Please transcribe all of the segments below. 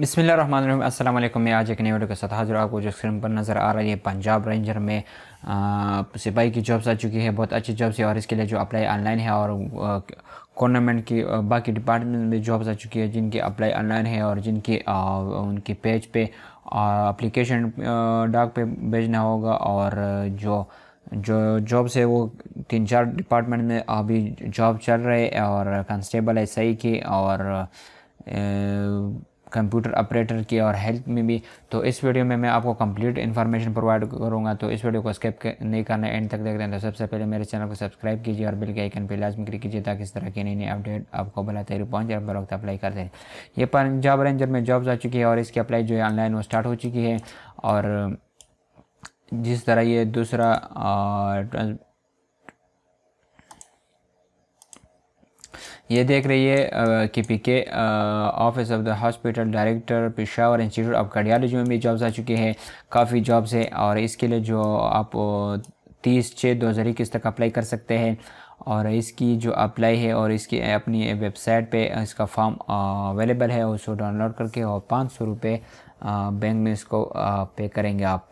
बिसमिल अस्सलाम वालेकुम मैं आज एक नई वीडियो के साथ हाजिर आपको जो स्क्रीन पर नज़र आ रही है पंजाब रेंजर में सिपाही की जॉब्स आ चुकी है बहुत अच्छी जॉब्स है और इसके लिए जो अप्लाई ऑनलाइन है और गवर्नमेंट की बाकी डिपार्टमेंट में जॉब्स आ चुकी है जिनकी अप्लाई ऑनलाइन है और जिनकी उनकी पेज पे अप्लीकेशन डाक पे भेजना होगा और जो जो जॉब्स है वो तीन चार डिपार्टमेंट में अभी जॉब चल रहे और कंस्टेबल है सही की और कंप्यूटर ऑपरेटर की और हेल्थ में भी तो इस वीडियो में मैं आपको कंप्लीट इन्फॉर्मेशन प्रोवाइड करूँगा तो इस वीडियो को स्किप नहीं करना एंड तक देख रहे हैं तो सबसे पहले मेरे चैनल को सब्सक्राइब कीजिए और बिल के आइकन पर लाजम क्लिक कीजिए ताकि इस तरह की नई नई अपडेट आपको बला तेरी पहुँच जाए बर वक्त अप्लाई कर दें ये पंजाब रेंजर में जॉब्स आ चुकी है और इसकी अप्लाई जो है ऑनलाइन वो स्टार्ट हो चुकी है और जिस तरह ये दूसरा ये देख रही है कि पी के office of the hospital director Peshawar institute of cardiology में भी जॉब्स आ चुके हैं काफ़ी जॉब्स है और इसके लिए जो आप तीस छः दो हज़ार इक्कीस तक अप्लाई कर सकते हैं और इसकी जो अप्लाई है और इसकी अपनी वेबसाइट पे इसका फॉर्म अवेलेबल है उसको डाउनलोड करके और पाँच सौ रुपये बैंक में इसको पे करेंगे आप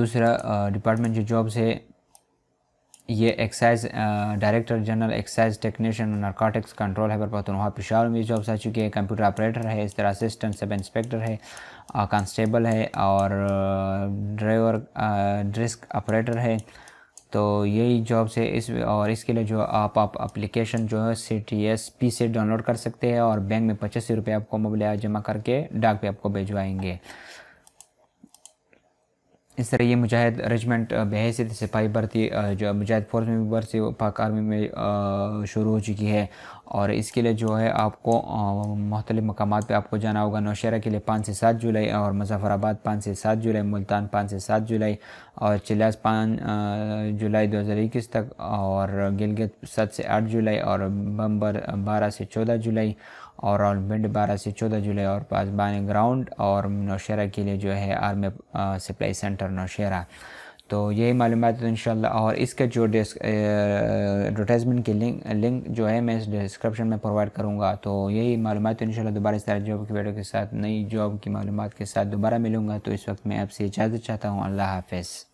दूसरा डिपार्टमेंट जो जॉब्स है ये excise director general excise technician और नारकोटिक्स कंट्रोल है वहाँ पिशावर में जॉब्स आ चुकी है कंप्यूटर ऑपरेटर है इस तरह असिस्टेंट सब इंस्पेक्टर है कांस्टेबल है और ड्राइवर ड्रिस्क ऑपरेटर है तो यही जॉब्स है इस और इसके लिए जो आप आप अप्लीकेशन जो है सी टी एस पी से डाउनलोड कर सकते हैं और बैंक में पचासी रुपये आपको मोबाइल जमा करके डाक पे आपको भिजवाएंगे इस तरह ये मुजाहिद रेजिमेंट बहसीत सिपाही भर्ती जो मुजाहिद फोर्स में भी भर्ती पाक आर्मी में शुरू हो चुकी है और इसके लिए जो है आपको मुख्तलिफ मकाम पर आपको जाना होगा नौशहरा के लिए पाँच से सात जुलाई और मुजफ़राबाद पाँच से सात जुलाई मुल्तान पाँच से सात जुलाई और चिलास पाँच जुलाई दो हज़ार इक्कीस तक और गिलगित सात से आठ जुलाई और बम्बर बारह से चौदह जुलाई और राउंड मिड बारह से चौदह जुलाई और पास पासबान ग्राउंड और नौशेरा के लिए जो है आर्मी सप्लाई सेंटर नौशेरा तो यही मालूम है तो इन और इसका जो एडवर्टाइजमेंट की लिंक लिंक जो है मैं इस डिस्क्रिप्शन में प्रोवाइड करूँगा तो यही मालूम है तो इन दोबारा इस तरह जॉब की वीडियो के साथ नई जॉब की मालूम के साथ दोबारा मिलूँगा तो इस वक्त मैं आपसे इजाज़त चाहता हूँ अल्लाह हाफिज़